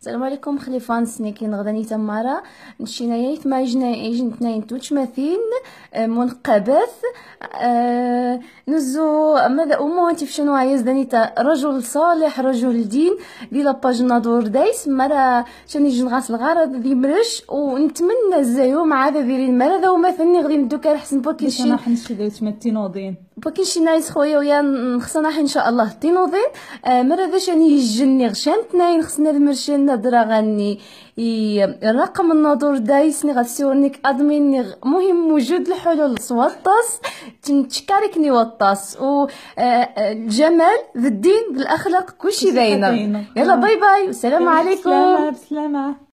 السلام عليكم خليفان سنيكين غدا نيتا مارا نشينا يايت ما يجنا يجن تنين توش مثين منقبث نزو ماذا امو انت في شنو عايز دانيتا رجل صالح رجل دين دي لاباج نادور دايس مرا شاني جن غاس الغرض دي مرش ونتمنى الزيوم مع ديري ديرين مرا ذا ومثلني غادي ندوك حسن بوكي شي نحن شي دايت دين باكين شي نايس خويا ويا خصنا ان شاء الله تينوضين آه، مره باش يعني يجني غشان تنين خصنا المرشين نضرا غني الرقم النظر دايسني غتسيورنيك ادميني مهم وجود الحلول سوطاس تنتشكاركني وطاس و الجمال آه، آه، بالدين بالاخلاق كلشي باينه يلا باي باي والسلام عليكم بسلامه بسلامه